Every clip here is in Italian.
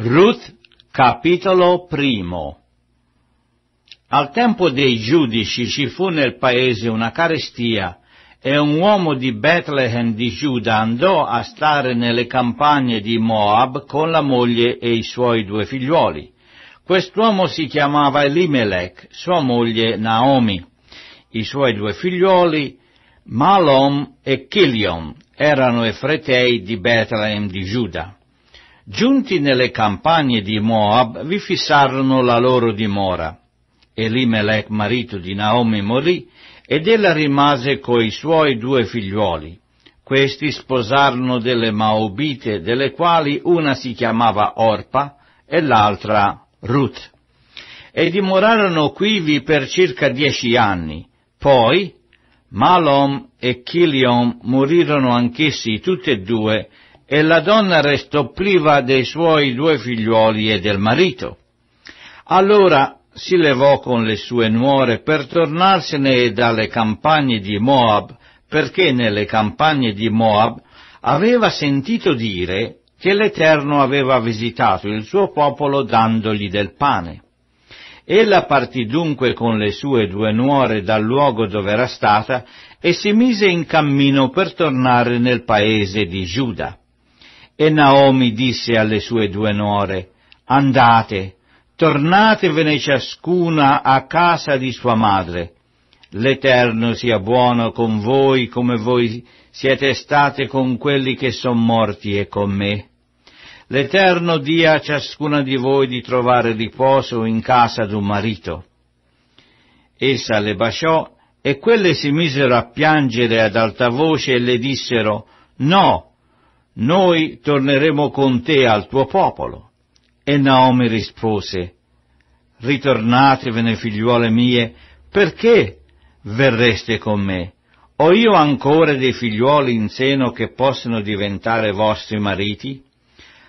Ruth, capitolo primo. Al tempo dei giudici ci fu nel paese una carestia e un uomo di Bethlehem di Giuda andò a stare nelle campagne di Moab con la moglie e i suoi due figliuoli. Quest'uomo si chiamava Elimelech, sua moglie Naomi. I suoi due figliuoli, Malom e Chilion, erano i efretei di Bethlehem di Giuda. Giunti nelle campagne di Moab, vi fissarono la loro dimora. Elimelech, marito di Naomi, morì ed ella rimase coi suoi due figliuoli. Questi sposarono delle Maobite, delle quali una si chiamava Orpa e l'altra Ruth. E dimorarono quivi per circa dieci anni. Poi Malom e Chilion morirono anch'essi tutti e due e la donna restò priva dei suoi due figliuoli e del marito. Allora si levò con le sue nuore per tornarsene dalle campagne di Moab, perché nelle campagne di Moab aveva sentito dire che l'Eterno aveva visitato il suo popolo dandogli del pane. Ella partì dunque con le sue due nuore dal luogo dove era stata e si mise in cammino per tornare nel paese di Giuda. E Naomi disse alle sue due nuore, andate, tornatevene ciascuna a casa di sua madre. L'Eterno sia buono con voi come voi siete state con quelli che son morti e con me. L'Eterno dia a ciascuna di voi di trovare riposo in casa d'un marito. Essa le baciò e quelle si misero a piangere ad alta voce e le dissero, no, noi torneremo con te al tuo popolo. E Naomi rispose, ritornatevene figliuole mie, perché verreste con me? Ho io ancora dei figliuoli in seno che possono diventare vostri mariti?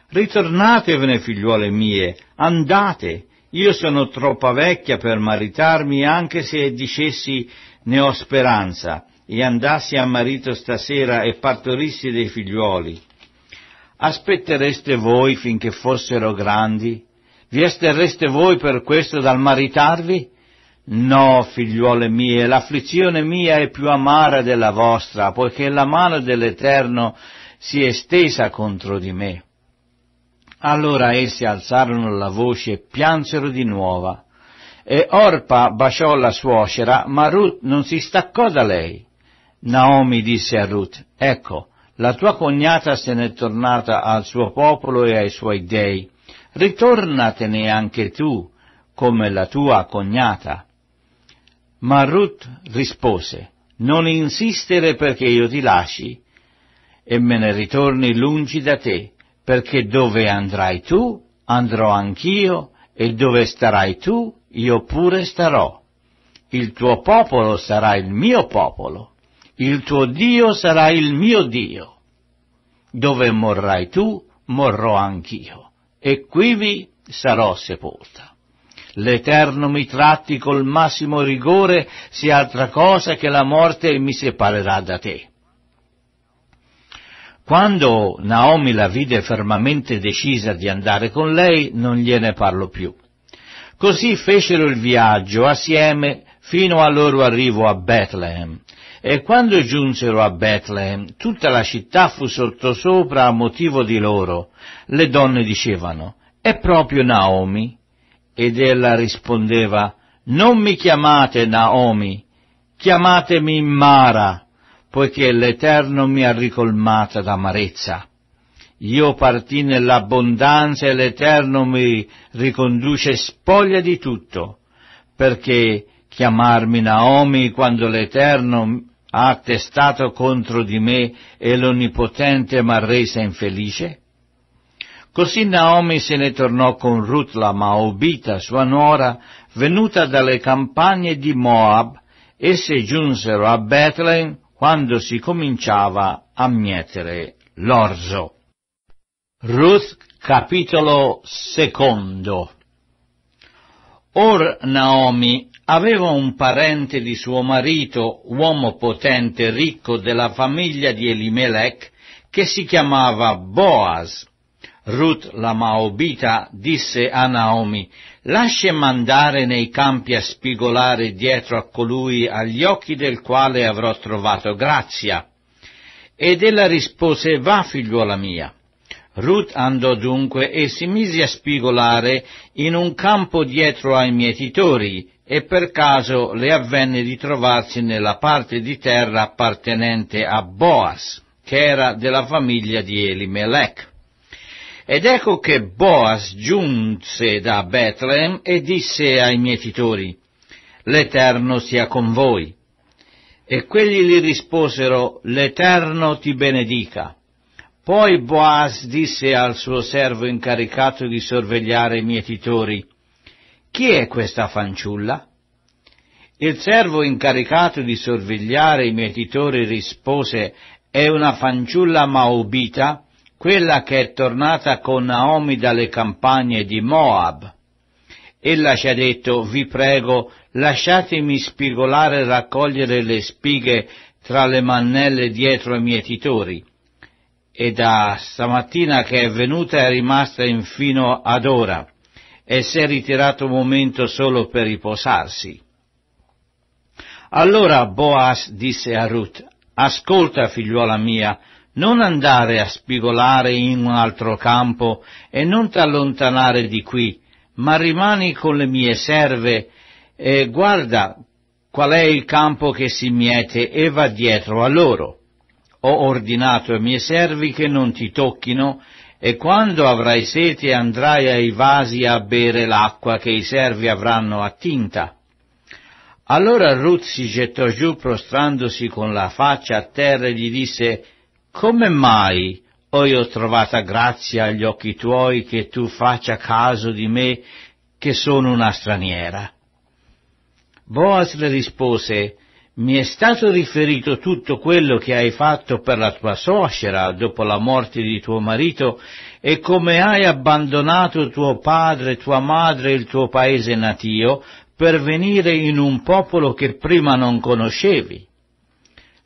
Ritornatevene figliuole mie, andate, io sono troppa vecchia per maritarmi anche se dicessi ne ho speranza e andassi a marito stasera e partorissi dei figliuoli Aspettereste voi finché fossero grandi? Vi esterreste voi per questo dal maritarvi? No, figliuole mie, l'afflizione mia è più amara della vostra, poiché la mano dell'Eterno si è stesa contro di me. Allora essi alzarono la voce e piansero di nuova. E Orpa baciò la suocera, ma Ruth non si staccò da lei. Naomi disse a Ruth, ecco, la tua cognata se n'è tornata al suo popolo e ai suoi dei. Ritornatene anche tu, come la tua cognata. Ma Ruth rispose, Non insistere perché io ti lasci e me ne ritorni lungi da te, perché dove andrai tu, andrò anch'io, e dove starai tu, io pure starò. Il tuo popolo sarà il mio popolo, il tuo Dio sarà il mio Dio. Dove morrai tu, morrò anch'io, e quivi sarò sepolta. L'Eterno mi tratti col massimo rigore, sia altra cosa che la morte mi separerà da te. Quando Naomi la vide fermamente decisa di andare con lei, non gliene parlò più. Così fecero il viaggio assieme fino al loro arrivo a Bethlehem e quando giunsero a Bethlehem, tutta la città fu sottosopra a motivo di loro. Le donne dicevano, è proprio Naomi? Ed ella rispondeva, non mi chiamate Naomi, chiamatemi Mara, poiché l'Eterno mi ha ricolmata d'amarezza. Io partì nell'abbondanza e l'Eterno mi riconduce spoglia di tutto, perché chiamarmi Naomi quando l'Eterno ha attestato contro di me e l'Onnipotente m'ha resa infelice? Così Naomi se ne tornò con Ruth la Maobita, sua nuora, venuta dalle campagne di Moab, e se giunsero a Bethlehem quando si cominciava a mietere l'orzo. Ruth capitolo secondo Or Naomi aveva un parente di suo marito, uomo potente e ricco della famiglia di Elimelech, che si chiamava Boaz. Ruth la Maobita disse a Naomi, lascia mandare nei campi a spigolare dietro a colui agli occhi del quale avrò trovato grazia. Ed ella rispose, va figliuola mia. Ruth andò dunque e si mise a spigolare in un campo dietro ai mietitori, e per caso le avvenne di trovarsi nella parte di terra appartenente a Boas, che era della famiglia di Elimelech. Ed ecco che Boas giunse da Bethlehem e disse ai mietitori, L'Eterno sia con voi. E quelli gli risposero, L'Eterno ti benedica. Poi Boaz disse al suo servo incaricato di sorvegliare i mietitori, Chi è questa fanciulla? Il servo incaricato di sorvegliare i mietitori rispose, È una fanciulla maubita, quella che è tornata con Naomi dalle campagne di Moab. Ella ci ha detto, Vi prego, lasciatemi spigolare e raccogliere le spighe tra le mannelle dietro ai mietitori e da stamattina che è venuta è rimasta infino ad ora e si è ritirato un momento solo per riposarsi. Allora Boas disse a Ruth, ascolta figliuola mia, non andare a spigolare in un altro campo e non t'allontanare di qui, ma rimani con le mie serve e guarda qual è il campo che si miete e va dietro a loro ho ordinato ai miei servi che non ti tocchino, e quando avrai sete andrai ai vasi a bere l'acqua che i servi avranno attinta. Allora Ruth si gettò giù prostrandosi con la faccia a terra e gli disse, Come mai ho io trovata grazia agli occhi tuoi che tu faccia caso di me che sono una straniera? Boas le rispose, mi è stato riferito tutto quello che hai fatto per la tua suocera dopo la morte di tuo marito e come hai abbandonato tuo padre, tua madre e il tuo paese natio per venire in un popolo che prima non conoscevi.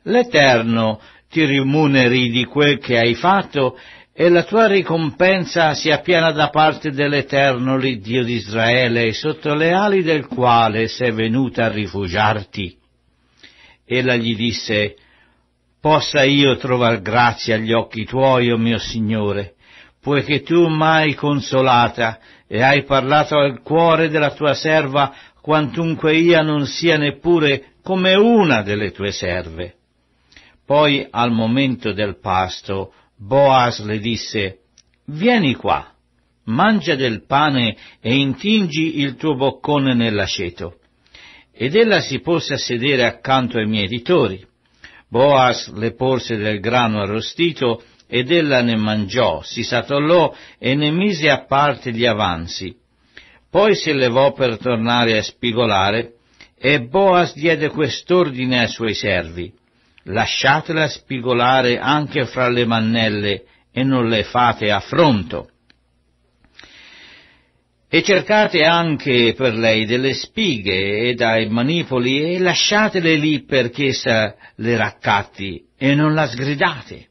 L'Eterno ti rimuneri di quel che hai fatto e la tua ricompensa sia piena da parte dell'Eterno, l'Iddio di Israele, sotto le ali del quale sei venuta a rifugiarti. Ella gli disse, Possa io trovar grazia agli occhi tuoi, o oh mio Signore, poiché tu m'hai consolata e hai parlato al cuore della tua serva quantunque io non sia neppure come una delle tue serve. Poi al momento del pasto Boas le disse, Vieni qua, mangia del pane e intingi il tuo boccone nell'aceto ed ella si pose a sedere accanto ai miei editori. Boas le porse del grano arrostito ed ella ne mangiò, si satollò e ne mise a parte gli avanzi. Poi si levò per tornare a spigolare e Boas diede quest'ordine ai suoi servi. Lasciatela spigolare anche fra le mannelle e non le fate affronto e cercate anche per lei delle spighe e dai manipoli e lasciatele lì perché essa le raccatti e non la sgridate.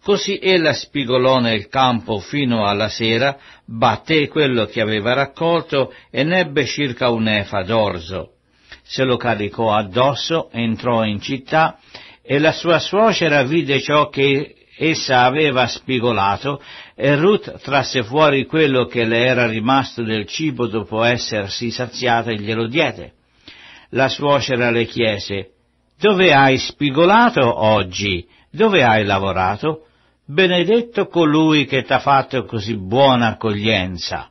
Così ella spigolò nel campo fino alla sera, batté quello che aveva raccolto e n'ebbe circa un'efa d'orzo. Se lo caricò addosso, entrò in città e la sua suocera vide ciò che essa aveva spigolato e Ruth trasse fuori quello che le era rimasto del cibo dopo essersi saziata e glielo diede. La suocera le chiese, dove hai spigolato oggi? Dove hai lavorato? Benedetto colui che t'ha fatto così buona accoglienza.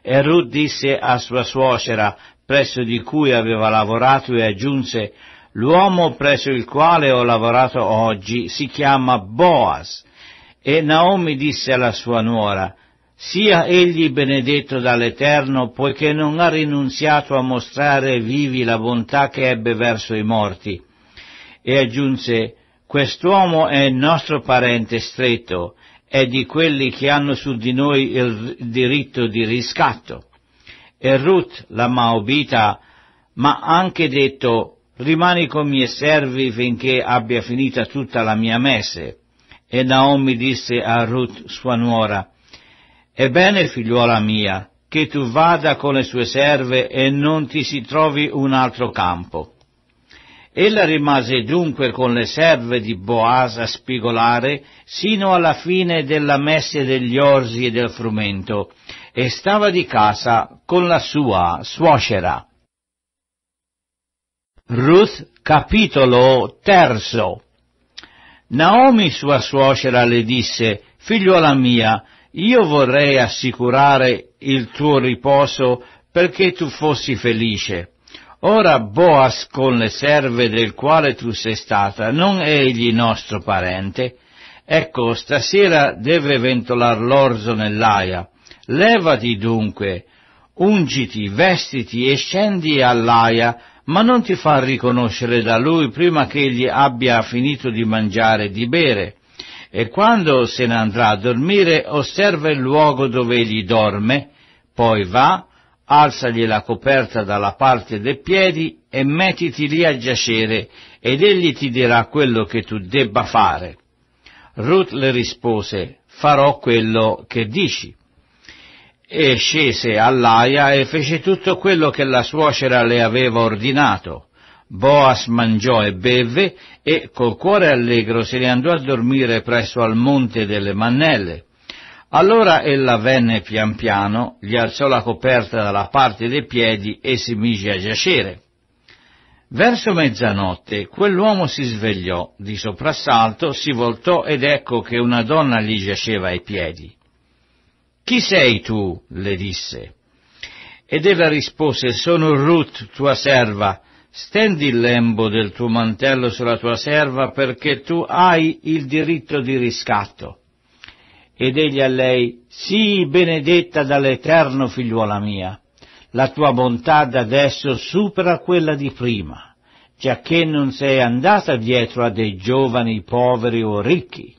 E Ruth disse a sua suocera, presso di cui aveva lavorato, e aggiunse, L'uomo presso il quale ho lavorato oggi si chiama Boas, e Naomi disse alla sua nuora, sia egli benedetto dall'Eterno, poiché non ha rinunziato a mostrare vivi la bontà che ebbe verso i morti. E aggiunse, quest'uomo è il nostro parente stretto, è di quelli che hanno su di noi il diritto di riscatto. E Ruth, la Maobita, ma anche detto, rimani con i miei servi finché abbia finita tutta la mia messe. E Naomi disse a Ruth, sua nuora, Ebbene, figliuola mia, che tu vada con le sue serve e non ti si trovi un altro campo. Ella rimase dunque con le serve di Boas a spigolare sino alla fine della messe degli orsi e del frumento, e stava di casa con la sua suocera. Ruth capitolo terzo Naomi sua suocera le disse, figliuola mia, io vorrei assicurare il tuo riposo perché tu fossi felice. Ora Boas con le serve del quale tu sei stata, non è egli nostro parente? Ecco, stasera deve ventolar l'orzo nell'aia. Levati dunque, ungiti, vestiti e scendi all'aia ma non ti fa riconoscere da lui prima che egli abbia finito di mangiare e di bere. E quando se ne andrà a dormire, osserva il luogo dove egli dorme, poi va, alzagli la coperta dalla parte dei piedi e mettiti lì a giacere, ed egli ti dirà quello che tu debba fare. Ruth le rispose, farò quello che dici e scese all'aia e fece tutto quello che la suocera le aveva ordinato. Boas mangiò e bevve e col cuore allegro se ne andò a dormire presso al monte delle Mannelle. Allora ella venne pian piano, gli alzò la coperta dalla parte dei piedi e si mise a giacere. Verso mezzanotte quell'uomo si svegliò, di soprassalto si voltò ed ecco che una donna gli giaceva ai piedi. Chi sei tu? le disse. Ed ella rispose, sono Ruth, tua serva. Stendi il lembo del tuo mantello sulla tua serva perché tu hai il diritto di riscatto. Ed egli a lei, sii benedetta dall'Eterno figliuola mia, la tua bontà da adesso supera quella di prima, giacché non sei andata dietro a dei giovani poveri o ricchi.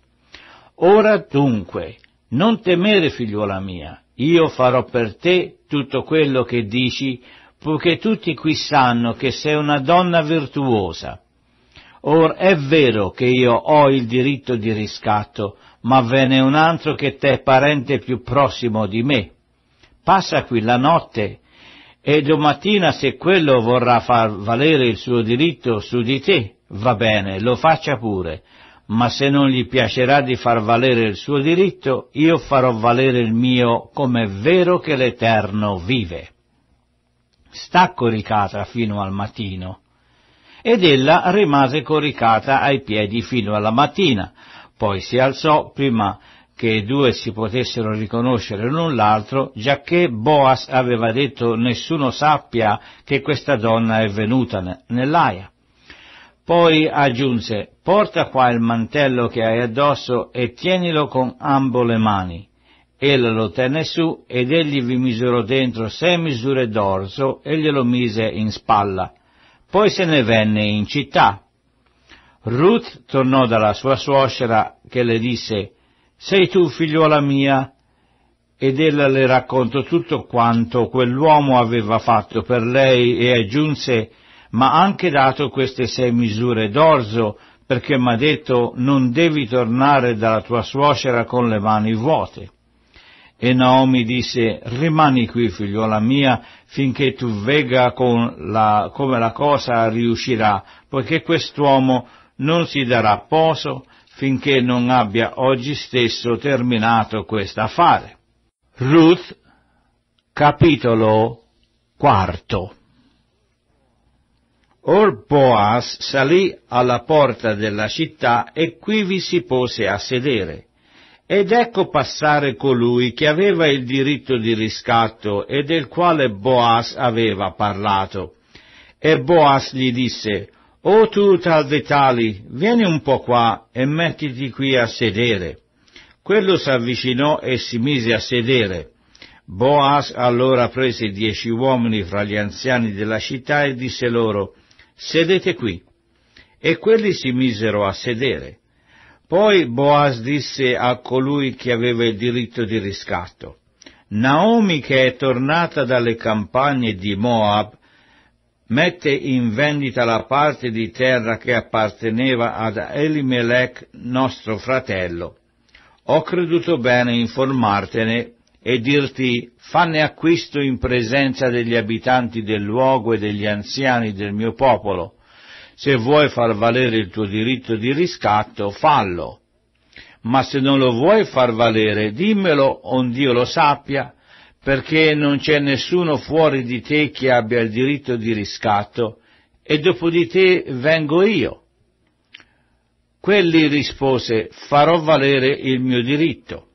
Ora dunque, non temere, figliuola mia, io farò per te tutto quello che dici, poiché tutti qui sanno che sei una donna virtuosa. Or è vero che io ho il diritto di riscatto, ma ve n'è un altro che t'è parente più prossimo di me. Passa qui la notte e domattina se quello vorrà far valere il suo diritto su di te, va bene, lo faccia pure, ma se non gli piacerà di far valere il suo diritto, io farò valere il mio come è vero che l'Eterno vive. Sta coricata fino al mattino. Ed ella rimase coricata ai piedi fino alla mattina, poi si alzò prima che i due si potessero riconoscere l'un l'altro, giacché Boas aveva detto nessuno sappia che questa donna è venuta nell'aia. Poi aggiunse, porta qua il mantello che hai addosso e tienilo con ambo le mani. Ella lo tenne su ed egli vi misurò dentro sei misure d'orso e glielo mise in spalla. Poi se ne venne in città. Ruth tornò dalla sua suocera che le disse, sei tu figliuola mia? Ed ella le raccontò tutto quanto quell'uomo aveva fatto per lei e aggiunse, ma ha anche dato queste sei misure d'orzo, perché mi ha detto non devi tornare dalla tua suocera con le mani vuote. E Naomi disse, rimani qui figliola mia finché tu vega la, come la cosa riuscirà, poiché quest'uomo non si darà poso finché non abbia oggi stesso terminato affare. Ruth, capitolo quarto. Or Boaz salì alla porta della città e quivi si pose a sedere. Ed ecco passare colui che aveva il diritto di riscatto e del quale Boaz aveva parlato. E Boaz gli disse, O tu tal de tali, vieni un po' qua e mettiti qui a sedere. Quello s'avvicinò e si mise a sedere. Boaz allora prese dieci uomini fra gli anziani della città e disse loro, sedete qui. E quelli si misero a sedere. Poi Boaz disse a colui che aveva il diritto di riscatto, Naomi che è tornata dalle campagne di Moab, mette in vendita la parte di terra che apparteneva ad Elimelech, nostro fratello. Ho creduto bene informartene e dirti fanne acquisto in presenza degli abitanti del luogo e degli anziani del mio popolo. Se vuoi far valere il tuo diritto di riscatto, fallo. Ma se non lo vuoi far valere, dimmelo, ond'io lo sappia, perché non c'è nessuno fuori di te che abbia il diritto di riscatto, e dopo di te vengo io. Quelli rispose, farò valere il mio diritto.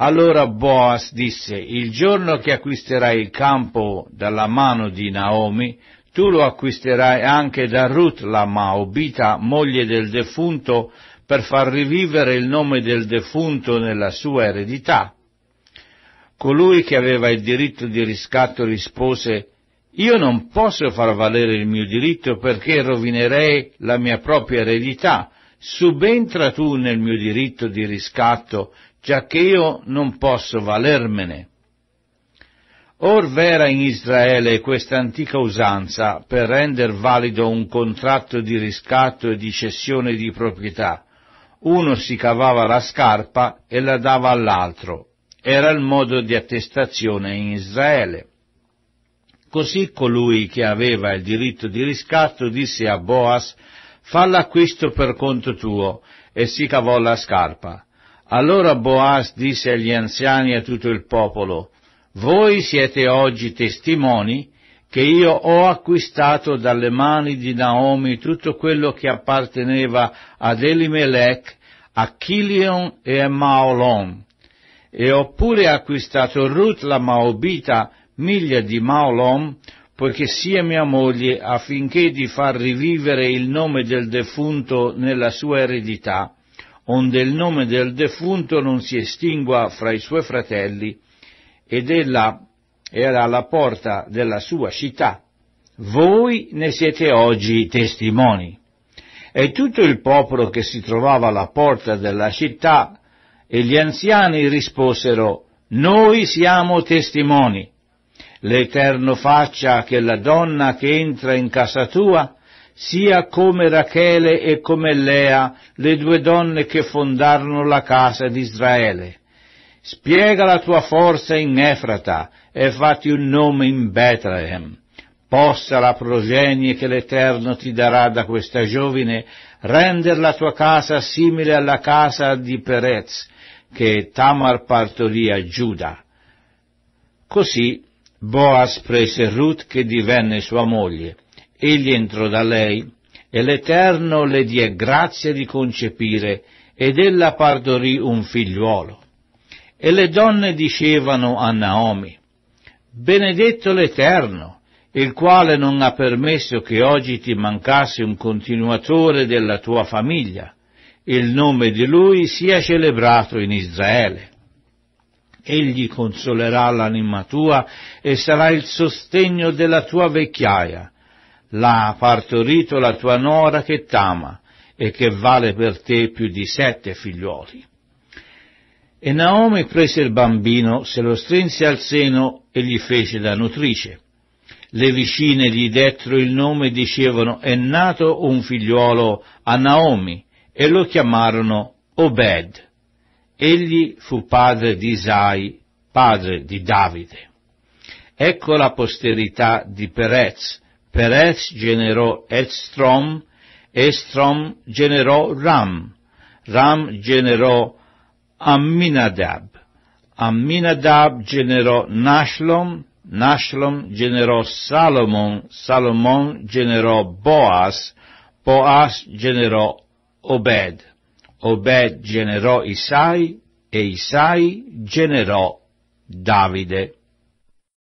Allora Boas disse, il giorno che acquisterai il campo dalla mano di Naomi, tu lo acquisterai anche da Ruth la Maobita, moglie del defunto, per far rivivere il nome del defunto nella sua eredità. Colui che aveva il diritto di riscatto rispose, io non posso far valere il mio diritto perché rovinerei la mia propria eredità. Subentra tu nel mio diritto di riscatto giacché io non posso valermene. Or vera in Israele questa antica usanza per rendere valido un contratto di riscatto e di cessione di proprietà. Uno si cavava la scarpa e la dava all'altro. Era il modo di attestazione in Israele. Così colui che aveva il diritto di riscatto disse a Boas, fa l'acquisto per conto tuo, e si cavò la scarpa. Allora Boaz disse agli anziani e a tutto il popolo, voi siete oggi testimoni che io ho acquistato dalle mani di Naomi tutto quello che apparteneva ad Elimelech, a Chilion e a Maolon, e ho pure acquistato Ruth la Maobita, miglia di Maolon, poiché sia mia moglie, affinché di far rivivere il nome del defunto nella sua eredità onde il nome del defunto non si estingua fra i suoi fratelli, ed ella era alla porta della sua città. Voi ne siete oggi testimoni. E tutto il popolo che si trovava alla porta della città e gli anziani risposero, noi siamo testimoni. L'Eterno faccia che la donna che entra in casa tua sia come Rachele e come Lea, le due donne che fondarono la casa di Israele. Spiega la tua forza in Efrata e fatti un nome in Bethlehem. Possa la progenie che l'Eterno ti darà da questa giovine render la tua casa simile alla casa di Perez, che Tamar partorì a Giuda. Così Boaz prese Ruth che divenne sua moglie egli entrò da lei, e l'Eterno le diè grazia di concepire, ed ella partorì un figliuolo. E le donne dicevano a Naomi, Benedetto l'Eterno, il quale non ha permesso che oggi ti mancasse un continuatore della tua famiglia. Il nome di lui sia celebrato in Israele. Egli consolerà l'anima tua e sarà il sostegno della tua vecchiaia l'ha partorito la tua nora che t'ama e che vale per te più di sette figlioli. E Naomi prese il bambino, se lo strinse al seno e gli fece da nutrice. Le vicine gli dettero il nome e dicevano è nato un figliuolo a Naomi e lo chiamarono Obed. Egli fu padre di Isai, padre di Davide. Ecco la posterità di Perez, Perez generò Estrom, Estrom generò Ram, Ram generò Amminadab, Amminadab generò Nashlom, Nashlom generò Salomon, Salomon generò Boaz, Boaz generò Obed, Obed generò Isai e Isai generò Davide.